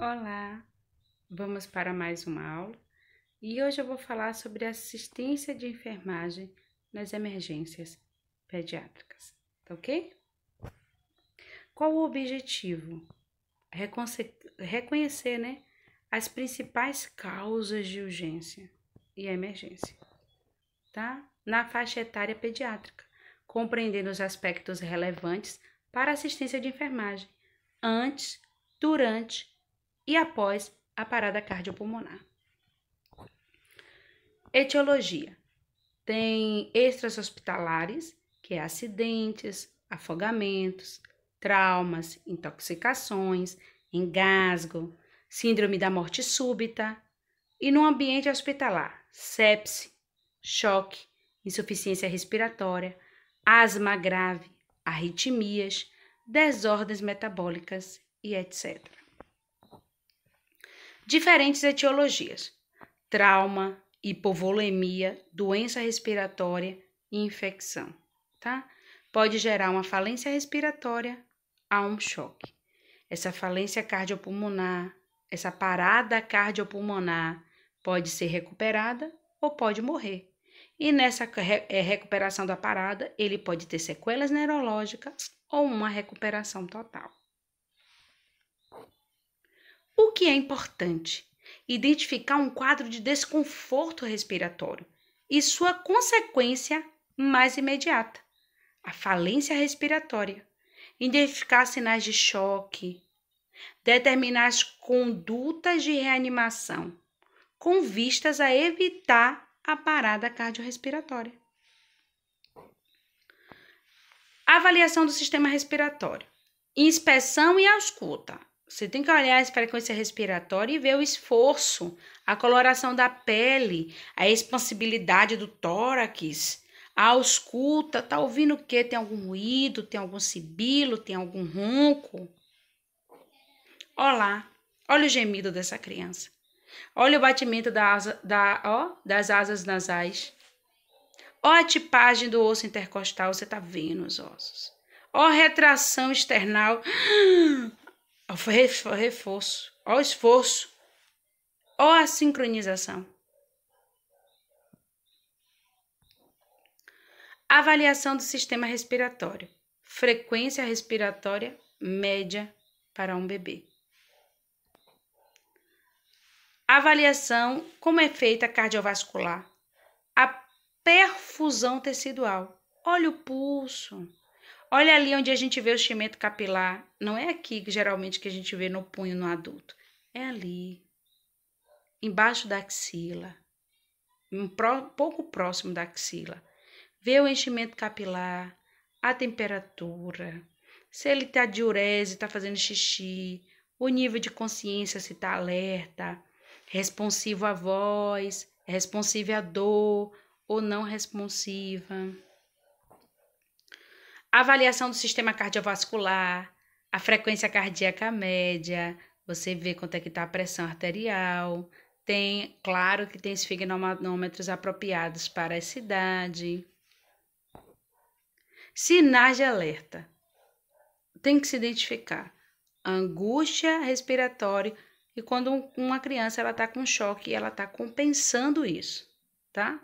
Olá, vamos para mais uma aula e hoje eu vou falar sobre assistência de enfermagem nas emergências pediátricas, tá ok? Qual o objetivo? Reconce reconhecer né, as principais causas de urgência e emergência, tá? Na faixa etária pediátrica, compreendendo os aspectos relevantes para assistência de enfermagem antes, durante e após a parada cardiopulmonar. Etiologia: tem extras hospitalares, que é acidentes, afogamentos, traumas, intoxicações, engasgo, síndrome da morte súbita e no ambiente hospitalar, sepse, choque, insuficiência respiratória, asma grave, arritmias, desordens metabólicas e etc diferentes etiologias: trauma, hipovolemia, doença respiratória e infecção, tá? Pode gerar uma falência respiratória a um choque. Essa falência cardiopulmonar, essa parada cardiopulmonar pode ser recuperada ou pode morrer. E nessa é, recuperação da parada, ele pode ter sequelas neurológicas ou uma recuperação total. O que é importante? Identificar um quadro de desconforto respiratório e sua consequência mais imediata, a falência respiratória. Identificar sinais de choque, determinar as condutas de reanimação, com vistas a evitar a parada cardiorrespiratória. Avaliação do sistema respiratório, inspeção e ausculta. Você tem que olhar as frequência respiratórias e ver o esforço, a coloração da pele, a expansibilidade do tórax, a ausculta, tá ouvindo o que? Tem algum ruído, tem algum sibilo, tem algum ronco? Olá, olha o gemido dessa criança. Olha o batimento da asa, da, ó, das asas nasais. Olha a tipagem do osso intercostal, você tá vendo os ossos. Ó retração external. ao reforço, ao esforço, ou à sincronização. Avaliação do sistema respiratório. Frequência respiratória média para um bebê. Avaliação como é feita cardiovascular. A perfusão tecidual. Olha o pulso. Olha ali onde a gente vê o enchimento capilar. Não é aqui que geralmente que a gente vê no punho no adulto. É ali, embaixo da axila, um pouco próximo da axila. Vê o enchimento capilar, a temperatura, se ele está diurese, está fazendo xixi, o nível de consciência, se está alerta, responsivo à voz, responsivo à dor ou não responsiva avaliação do sistema cardiovascular, a frequência cardíaca média, você vê quanto é que está a pressão arterial, tem, claro que tem esfigmanômetros apropriados para a cidade. Sinais de alerta. Tem que se identificar. Angústia respiratória e quando uma criança ela está com choque, ela está compensando isso, tá?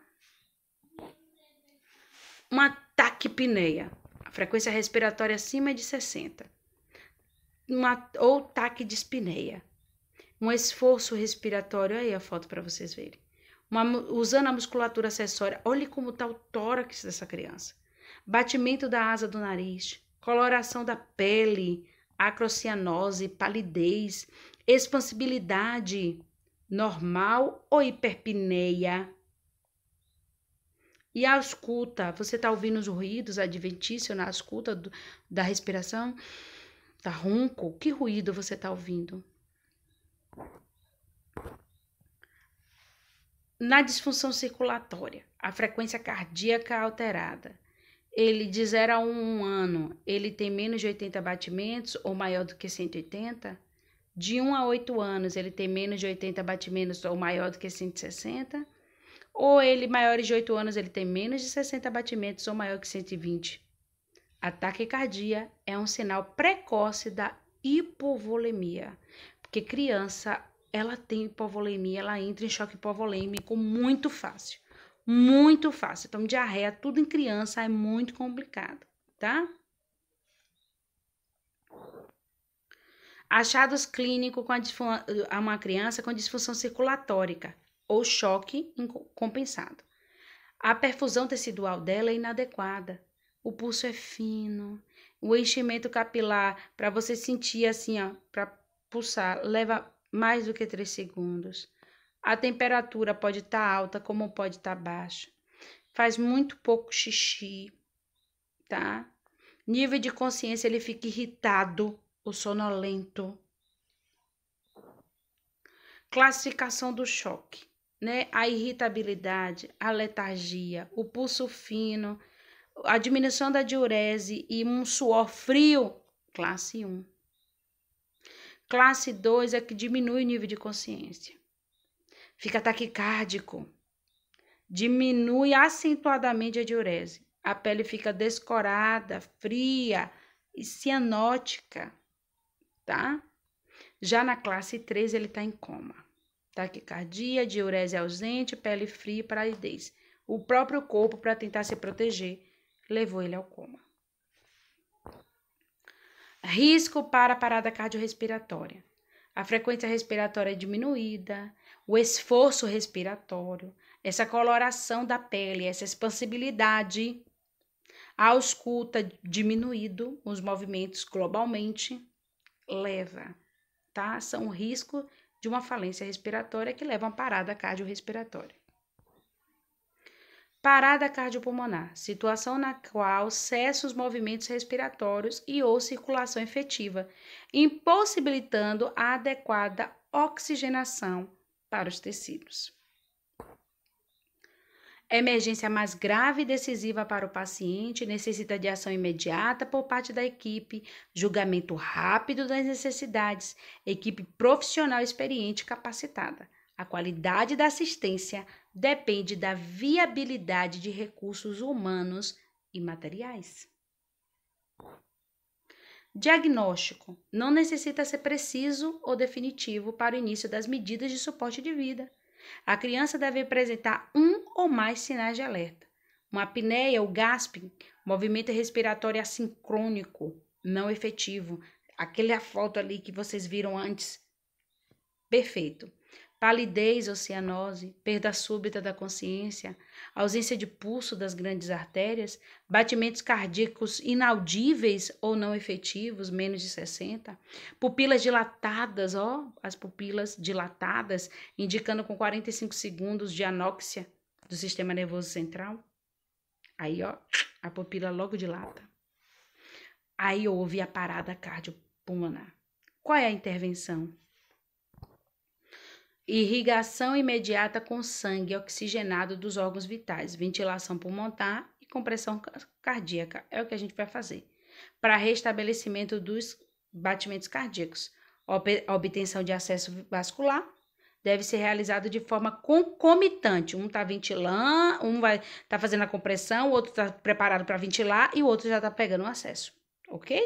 Uma taquipneia frequência respiratória acima de 60, uma, ou taque de espineia, um esforço respiratório, aí a foto para vocês verem, uma, usando a musculatura acessória, olhe como está o tórax dessa criança, batimento da asa do nariz, coloração da pele, acrocianose, palidez, expansibilidade normal ou hiperpineia. E a escuta, você está ouvindo os ruídos adventícios na escuta do, da respiração? Tá ronco? Que ruído você está ouvindo? Na disfunção circulatória, a frequência cardíaca alterada. Ele de 0 a 1 um ano, ele tem menos de 80 batimentos ou maior do que 180? De 1 um a 8 anos, ele tem menos de 80 batimentos ou maior do que 160? Ou ele, maiores de 8 anos, ele tem menos de 60 batimentos ou maior que 120. A taquicardia é um sinal precoce da hipovolemia, porque criança, ela tem hipovolemia, ela entra em choque hipovolêmico muito fácil, muito fácil. Então, diarreia, tudo em criança é muito complicado, tá? Achados clínicos com a, uma criança com disfunção circulatória ou choque compensado. A perfusão tecidual dela é inadequada. O pulso é fino. O enchimento capilar, para você sentir assim, para pulsar, leva mais do que 3 segundos. A temperatura pode estar tá alta, como pode estar tá baixa. Faz muito pouco xixi, tá? Nível de consciência, ele fica irritado ou sonolento. Classificação do choque né? A irritabilidade, a letargia, o pulso fino, a diminuição da diurese e um suor frio, classe 1. Classe 2 é que diminui o nível de consciência. Fica taquicárdico. Diminui acentuadamente a diurese. A pele fica descorada, fria e cianótica, tá? Já na classe 3 ele está em coma taquicardia, diurese ausente, pele fria e palidez. O próprio corpo, para tentar se proteger, levou ele ao coma. Risco para a parada cardiorrespiratória. A frequência respiratória é diminuída, o esforço respiratório, essa coloração da pele, essa expansibilidade, a ausculta diminuído, os movimentos globalmente leva, tá? São risco riscos de uma falência respiratória que leva a uma parada cardiorrespiratória. Parada cardiopulmonar, situação na qual cessa os movimentos respiratórios e ou circulação efetiva, impossibilitando a adequada oxigenação para os tecidos. Emergência mais grave e decisiva para o paciente necessita de ação imediata por parte da equipe, julgamento rápido das necessidades, equipe profissional experiente e capacitada. A qualidade da assistência depende da viabilidade de recursos humanos e materiais. Diagnóstico não necessita ser preciso ou definitivo para o início das medidas de suporte de vida. A criança deve apresentar um ou mais sinais de alerta. Uma apneia ou gaspe, movimento respiratório assincrônico, não efetivo. Aquela foto ali que vocês viram antes. Perfeito palidez oceanose, perda súbita da consciência, ausência de pulso das grandes artérias, batimentos cardíacos inaudíveis ou não efetivos, menos de 60, pupilas dilatadas, ó, as pupilas dilatadas, indicando com 45 segundos de anóxia do sistema nervoso central. Aí, ó, a pupila logo dilata. Aí houve a parada cardiopulmonar. Qual é a intervenção? Irrigação imediata com sangue oxigenado dos órgãos vitais, ventilação pulmonar e compressão cardíaca. É o que a gente vai fazer. Para restabelecimento dos batimentos cardíacos, a obtenção de acesso vascular deve ser realizado de forma concomitante. Um está ventilando, um vai tá fazendo a compressão, o outro está preparado para ventilar e o outro já está pegando o acesso, ok?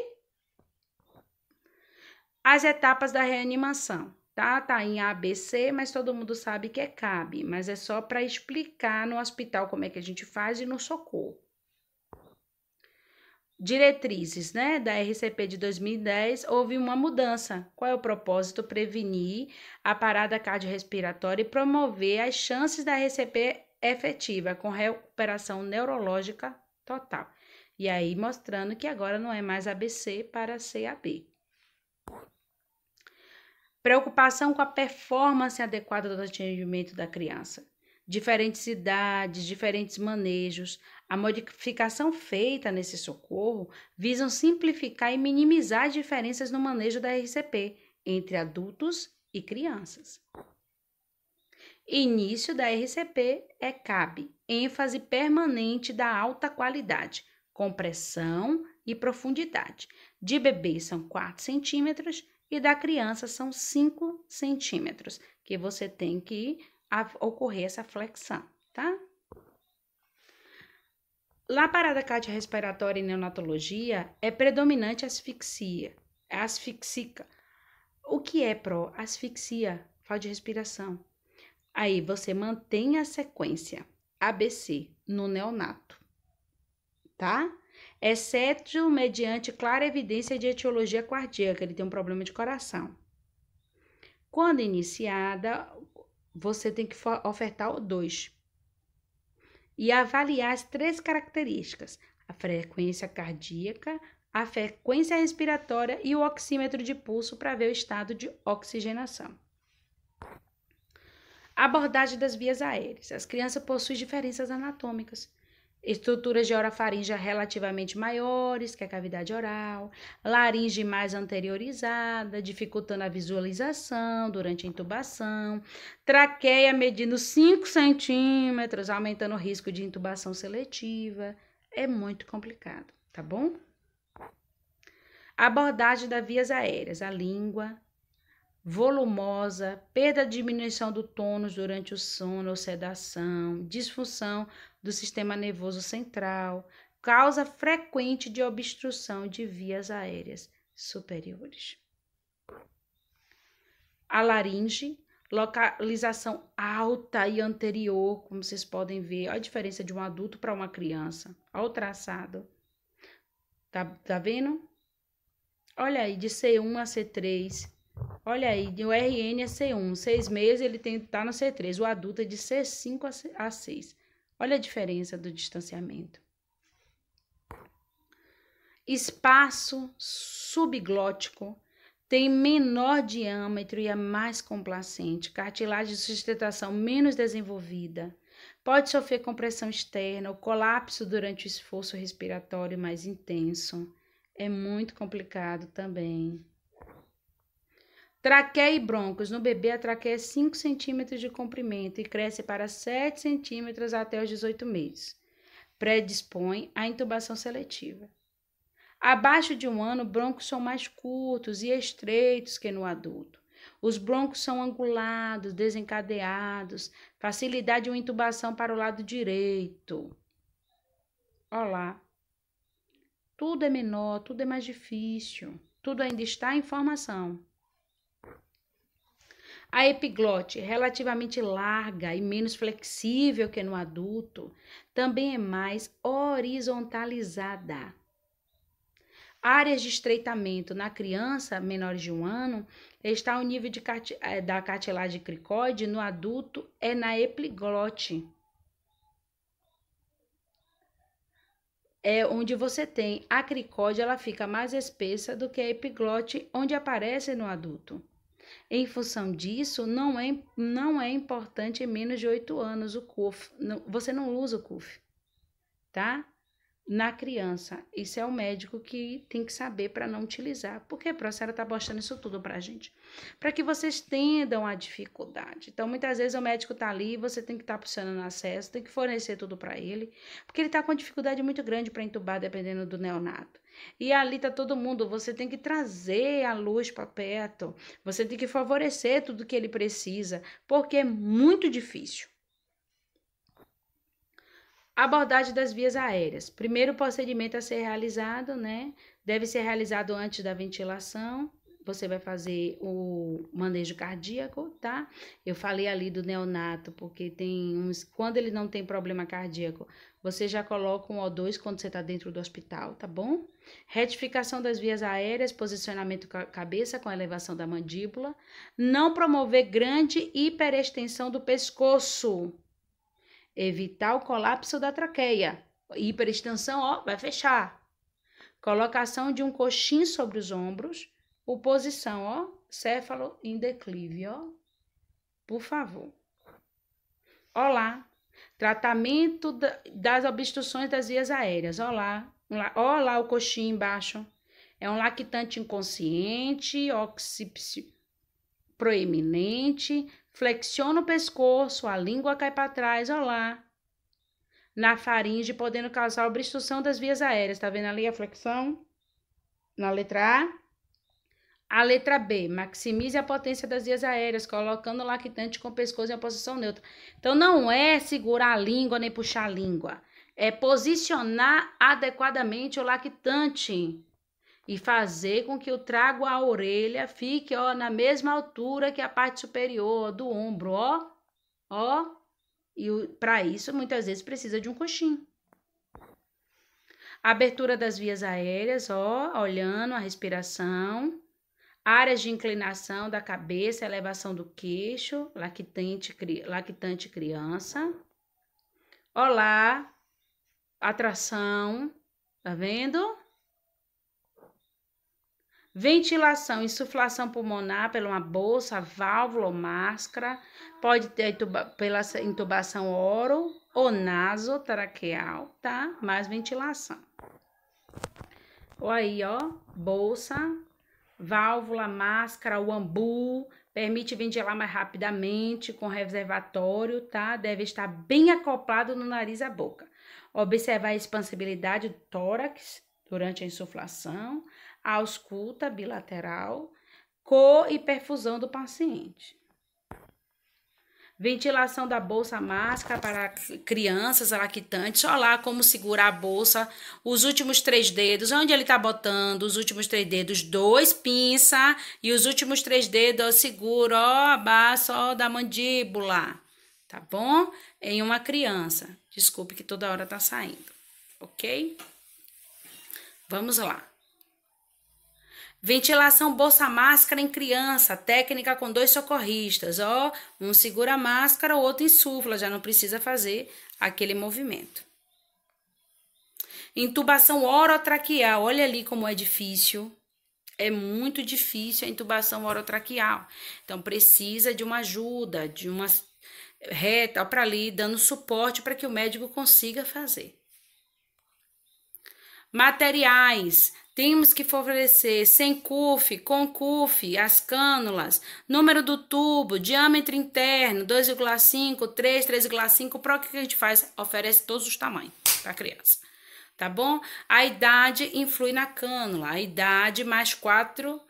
As etapas da reanimação tá? Tá em ABC, mas todo mundo sabe que é CAB, mas é só para explicar no hospital como é que a gente faz e no socorro. Diretrizes, né, da RCP de 2010, houve uma mudança. Qual é o propósito? Prevenir a parada cardiorrespiratória e promover as chances da RCP efetiva com recuperação neurológica total. E aí mostrando que agora não é mais ABC para CAB preocupação com a performance adequada do atendimento da criança, diferentes idades, diferentes manejos. A modificação feita nesse socorro visam simplificar e minimizar as diferenças no manejo da RCP entre adultos e crianças. Início da RCP é CAB, ênfase permanente da alta qualidade, compressão e profundidade. De bebê são 4 centímetros e da criança são 5 centímetros, que você tem que ocorrer essa flexão, tá? Lá parada cardiorrespiratória e neonatologia é predominante asfixia, é asfixica. O que é pro? Asfixia, falta de respiração. Aí você mantém a sequência ABC no neonato, tá? exceto é mediante clara evidência de etiologia cardíaca, ele tem um problema de coração. Quando iniciada, você tem que ofertar o 2 e avaliar as três características: a frequência cardíaca, a frequência respiratória e o oxímetro de pulso para ver o estado de oxigenação. Abordagem das vias aéreas. As crianças possuem diferenças anatômicas estruturas de orofaringe relativamente maiores que a cavidade oral, laringe mais anteriorizada, dificultando a visualização durante a intubação, traqueia medindo 5 centímetros, aumentando o risco de intubação seletiva. É muito complicado, tá bom? Abordagem das vias aéreas, a língua, volumosa, perda de diminuição do tônus durante o sono ou sedação, disfunção do sistema nervoso central, causa frequente de obstrução de vias aéreas superiores. A laringe, localização alta e anterior, como vocês podem ver, a diferença de um adulto para uma criança, olha o traçado. Tá, tá vendo? Olha aí, de C1 a C3, Olha aí, de RN é C1, seis meses ele tem que tá estar no C3, o adulto é de C5 a C6. Olha a diferença do distanciamento. Espaço subglótico tem menor diâmetro e é mais complacente, cartilagem de sustentação menos desenvolvida, pode sofrer compressão externa ou colapso durante o esforço respiratório mais intenso. É muito complicado também. Traqueia e broncos. No bebê, a traqueia é 5 centímetros de comprimento e cresce para 7 centímetros até os 18 meses. Predispõe à intubação seletiva. Abaixo de um ano, broncos são mais curtos e estreitos que no adulto. Os broncos são angulados, desencadeados, facilidade de uma intubação para o lado direito. Olá. Tudo é menor, tudo é mais difícil, tudo ainda está em formação. A epiglote, relativamente larga e menos flexível que no adulto, também é mais horizontalizada. Áreas de estreitamento na criança menor de um ano está o nível de, eh, da cartilagem cricoide, no adulto é na epiglote. é onde você tem a cricóide, ela fica mais espessa do que a epiglote, onde aparece no adulto. Em função disso, não é, não é importante em menos de oito anos o CUF. Você não usa o CUF, tá? Na criança. Isso é o médico que tem que saber para não utilizar. Porque a professora está mostrando isso tudo para a gente. Para que vocês entendam a dificuldade. Então, muitas vezes o médico está ali, você tem que estar tá funcionando acesso, tem que fornecer tudo para ele. Porque ele está com uma dificuldade muito grande para entubar, dependendo do neonato. E ali tá todo mundo, você tem que trazer a luz para perto, você tem que favorecer tudo que ele precisa, porque é muito difícil. Abordagem das vias aéreas. Primeiro procedimento a ser realizado, né? Deve ser realizado antes da ventilação. Você vai fazer o manejo cardíaco, tá? Eu falei ali do neonato, porque tem uns. Quando ele não tem problema cardíaco, você já coloca um O2 quando você está dentro do hospital, tá bom? Retificação das vias aéreas, posicionamento cabeça com elevação da mandíbula. Não promover grande hiperextensão do pescoço. Evitar o colapso da traqueia. Hiperextensão, ó, vai fechar. Colocação de um coxim sobre os ombros. O posição, ó, céfalo em declive, ó. Por favor. Olá, Tratamento das obstruções das vias aéreas. Olá, olá o coxinho embaixo. É um lactante inconsciente, occipcio proeminente, flexiona o pescoço, a língua cai para trás, olá. Na faringe, podendo causar obstrução das vias aéreas. Tá vendo ali a flexão? Na letra A. A letra B, maximize a potência das vias aéreas, colocando o lactante com o pescoço em uma posição neutra. Então, não é segurar a língua nem puxar a língua. É posicionar adequadamente o lactante e fazer com que o trago à orelha fique ó, na mesma altura que a parte superior do ombro, ó. Ó. E para isso, muitas vezes, precisa de um coxinho. Abertura das vias aéreas, ó, olhando a respiração áreas de inclinação da cabeça, elevação do queixo, lactante, lactante criança. Olá, atração, tá vendo? Ventilação, insuflação pulmonar pela uma bolsa, válvula ou máscara, pode ter intuba, pela intubação oro ou traqueal, tá? Mais ventilação. Ou aí, ó, bolsa, Válvula, máscara, o ambu, permite ventilar mais rapidamente com reservatório, tá? Deve estar bem acoplado no nariz à boca. Observar a expansibilidade do tórax durante a insuflação, a ausculta bilateral, cor e perfusão do paciente ventilação da bolsa máscara para crianças lactantes, olha lá como segurar a bolsa, os últimos três dedos, onde ele está botando os últimos três dedos, dois pinça e os últimos três dedos, ó, seguro, ó, abaixo, ó, da mandíbula, tá bom? Em uma criança, desculpe que toda hora tá saindo, ok? Vamos lá. Ventilação bolsa máscara em criança, técnica com dois socorristas. Ó, um segura a máscara, o outro insufla, já não precisa fazer aquele movimento. Intubação orotraqueal, olha ali como é difícil. É muito difícil a intubação orotraqueal. Então precisa de uma ajuda, de uma reta para ali, dando suporte para que o médico consiga fazer. Materiais, temos que favorecer sem CUF, com CUF, as cânulas, número do tubo, diâmetro interno, 2,5, 3, 3,5. Para o que a gente faz? Oferece todos os tamanhos para a criança. Tá bom? A idade influi na cânula. A idade mais 4.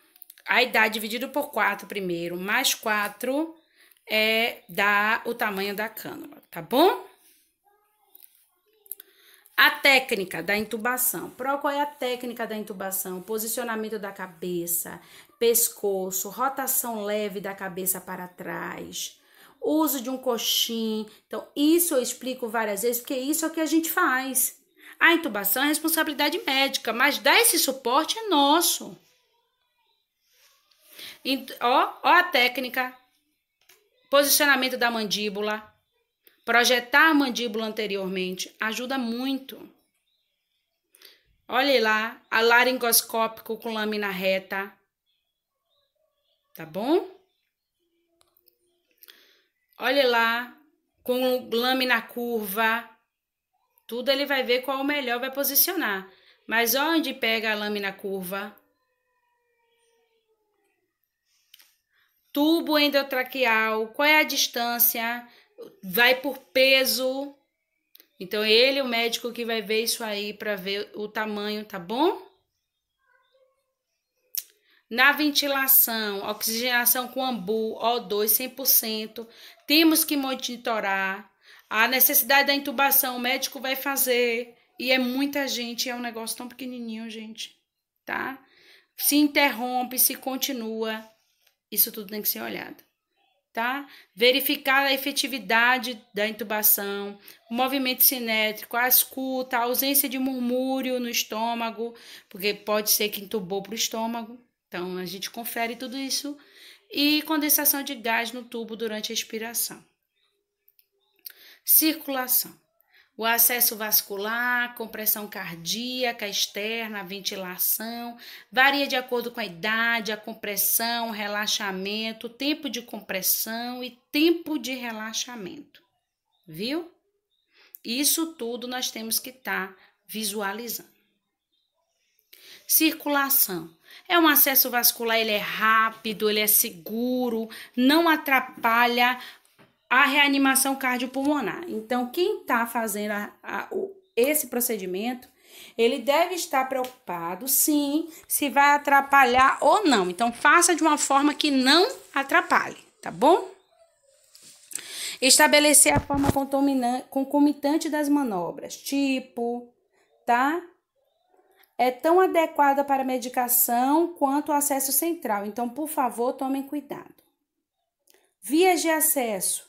A idade dividido por 4 primeiro, mais 4 é, dá o tamanho da cânula, tá bom? A técnica da intubação. Pro, qual é a técnica da intubação? Posicionamento da cabeça, pescoço, rotação leve da cabeça para trás, uso de um coxim. Então, isso eu explico várias vezes, porque isso é o que a gente faz. A intubação é responsabilidade médica, mas dar esse suporte é nosso. E, ó, ó a técnica. Posicionamento da mandíbula, Projetar a mandíbula anteriormente ajuda muito. Olhe lá, a laringoscópico com lâmina reta. Tá bom? Olhe lá, com lâmina curva. Tudo ele vai ver qual o melhor vai posicionar. Mas onde pega a lâmina curva? Tubo endotraqueal, qual é a distância? vai por peso. Então ele é o médico que vai ver isso aí para ver o tamanho, tá bom? Na ventilação, oxigenação com ambu, O2 100%, temos que monitorar. A necessidade da intubação, o médico vai fazer. E é muita gente, é um negócio tão pequenininho, gente, tá? Se interrompe, se continua, isso tudo tem que ser olhado tá? Verificar a efetividade da intubação, o movimento cinétrico, a escuta, a ausência de murmúrio no estômago, porque pode ser que entubou para o estômago. Então, a gente confere tudo isso. E condensação de gás no tubo durante a expiração. Circulação o acesso vascular, compressão cardíaca externa, ventilação, varia de acordo com a idade, a compressão, relaxamento, tempo de compressão e tempo de relaxamento. Viu? Isso tudo nós temos que estar tá visualizando. Circulação. É um acesso vascular, ele é rápido, ele é seguro, não atrapalha a reanimação cardiopulmonar. Então, quem está fazendo a, a, o, esse procedimento, ele deve estar preocupado, sim, se vai atrapalhar ou não. Então, faça de uma forma que não atrapalhe, tá bom? Estabelecer a forma concomitante das manobras, tipo, tá? É tão adequada para medicação quanto o acesso central. Então, por favor, tomem cuidado. Vias de acesso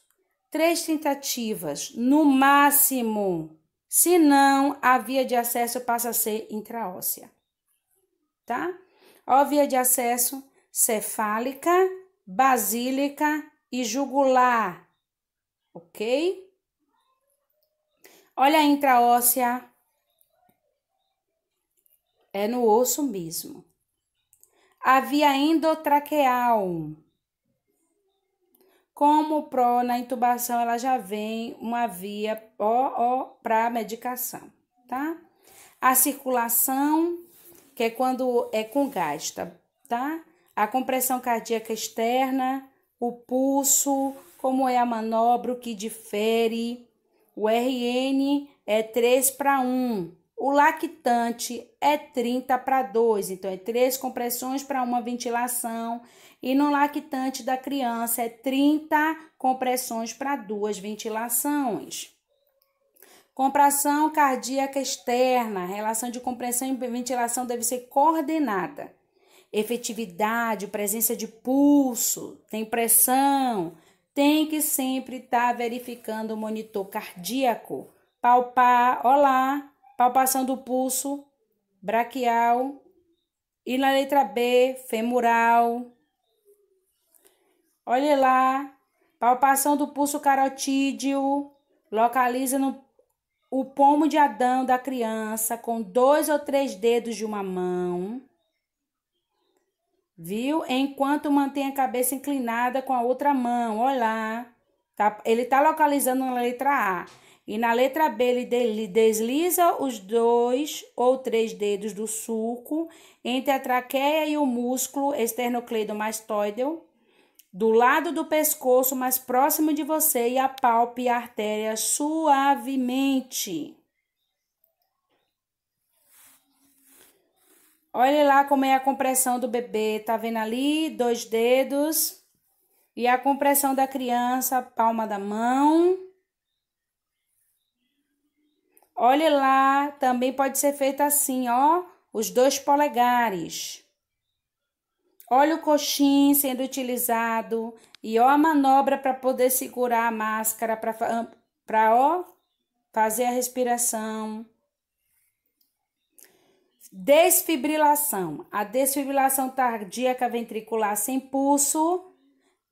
três tentativas, no máximo. Se não, a via de acesso passa a ser intraóssea. Tá? Ó, via de acesso cefálica, basílica e jugular. Ok? Olha a intraóssea. É no osso mesmo. A via endotraqueal como o PRO, na intubação, ela já vem uma via ó para medicação, tá? A circulação, que é quando é com gás, tá? tá? A compressão cardíaca externa, o pulso, como é a manobra, o que difere. O RN é 3 para 1, o lactante é 30 para 2, então é 3 compressões para uma ventilação. E no lactante da criança é 30 compressões para duas ventilações. Compressão cardíaca externa, relação de compressão e ventilação deve ser coordenada. Efetividade, presença de pulso, tem pressão, tem que sempre estar tá verificando o monitor cardíaco. Palpar, olá, palpação do pulso braquial e na letra B, femoral. Olha lá, palpação do pulso carotídeo, localiza no o pomo de Adão da criança com dois ou três dedos de uma mão. Viu? Enquanto mantém a cabeça inclinada com a outra mão. Olha lá. Tá, ele está localizando na letra A. E na letra B, ele desliza os dois ou três dedos do sulco entre a traqueia e o músculo esternocleidomastoideo, do lado do pescoço mais próximo de você, e apalpe a artéria suavemente. Olha lá como é a compressão do bebê, tá vendo ali? Dois dedos. E a compressão da criança, palma da mão. Olha lá, também pode ser feito assim, ó, os dois polegares. Olha o coxim sendo utilizado e ó a manobra para poder segurar a máscara para para ó fazer a respiração. Desfibrilação. A desfibrilação cardíaca ventricular sem pulso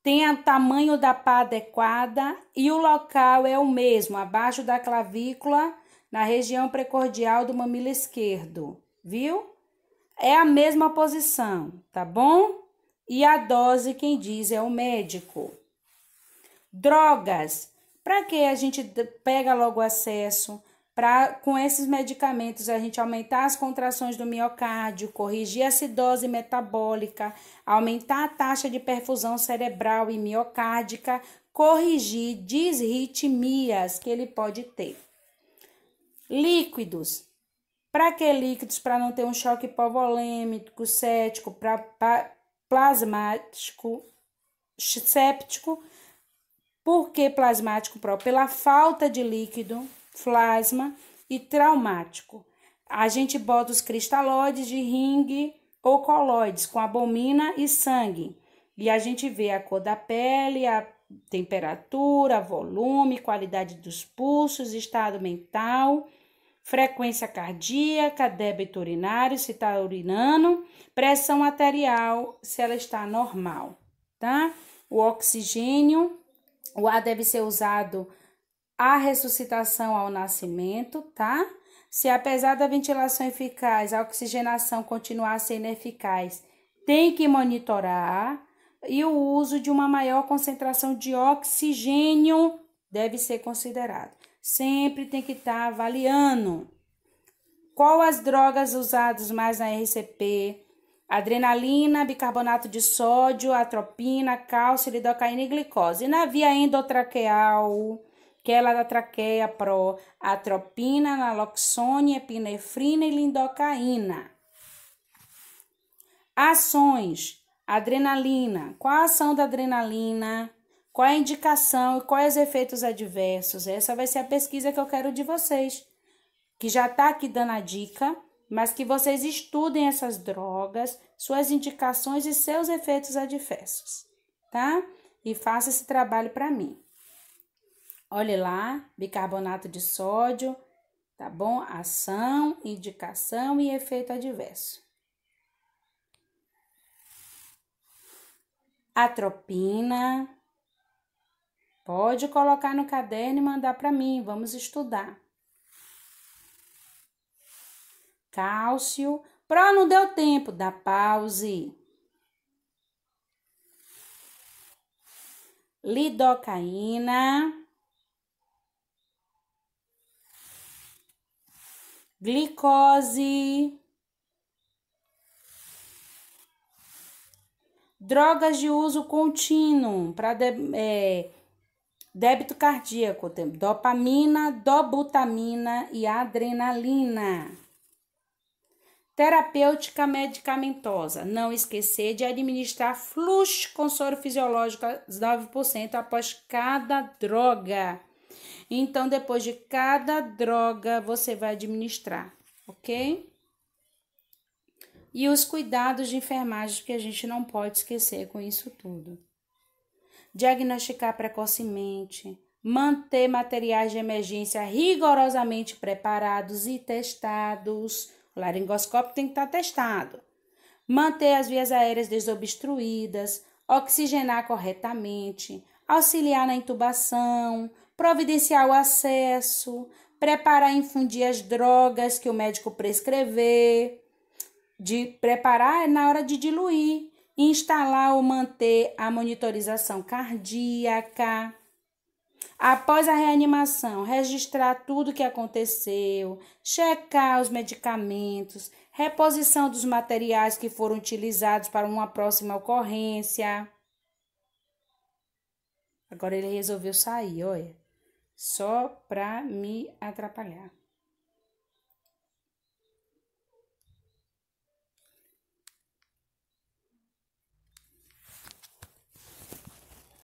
tem o tamanho da pá adequada e o local é o mesmo, abaixo da clavícula na região precordial do mamilo esquerdo, viu? É a mesma posição, tá bom? E a dose, quem diz é o médico. Drogas. Para que a gente pega logo acesso? Para com esses medicamentos a gente aumentar as contrações do miocárdio, corrigir a acidose metabólica, aumentar a taxa de perfusão cerebral e miocárdica, corrigir disritmias que ele pode ter. Líquidos. Para que líquidos? Para não ter um choque hipovolêmico, cético, pra, pra, plasmático, séptico. Por que plasmático próprio? Pela falta de líquido, plasma e traumático. A gente bota os cristalóides de ringue ou colóides com abomina e sangue. E a gente vê a cor da pele, a temperatura, volume, qualidade dos pulsos, estado mental frequência cardíaca, débito urinário, se está urinando, pressão arterial, se ela está normal, tá? O oxigênio, o ar deve ser usado à ressuscitação ao nascimento, tá? Se apesar da ventilação eficaz, a oxigenação continuar sendo eficaz, tem que monitorar e o uso de uma maior concentração de oxigênio deve ser considerado sempre tem que estar tá avaliando qual as drogas usadas mais na RCP, adrenalina, bicarbonato de sódio, atropina, cálcio, lidocaína e glicose. E na via endotraqueal, que é da traqueia pro atropina, naloxone, epinefrina e lindocaína. Ações: adrenalina. Qual a ação da adrenalina? Qual é a indicação e quais os efeitos adversos? Essa vai ser a pesquisa que eu quero de vocês, que já está aqui dando a dica, mas que vocês estudem essas drogas, suas indicações e seus efeitos adversos, tá? E faça esse trabalho para mim. Olhe lá, bicarbonato de sódio, tá bom? Ação, indicação e efeito adverso. Atropina, Pode colocar no caderno e mandar para mim, vamos estudar. Cálcio. Pró não deu tempo, dá pause. Lidocaína. Glicose. Drogas de uso contínuo para é, débito cardíaco, dopamina, dobutamina e adrenalina. Terapêutica medicamentosa. Não esquecer de administrar fluxo com soro fisiológico 9% após cada droga. Então, depois de cada droga, você vai administrar, ok? E os cuidados de enfermagem que a gente não pode esquecer com isso tudo diagnosticar precocemente, manter materiais de emergência rigorosamente preparados e testados. O laringoscópio tem que estar tá testado. Manter as vias aéreas desobstruídas, oxigenar corretamente, auxiliar na intubação, providenciar o acesso, preparar e infundir as drogas que o médico prescrever, de preparar é na hora de diluir, instalar ou manter a monitorização cardíaca. Após a reanimação, registrar tudo o que aconteceu, checar os medicamentos, reposição dos materiais que foram utilizados para uma próxima ocorrência. Agora ele resolveu sair, olha, só para me atrapalhar.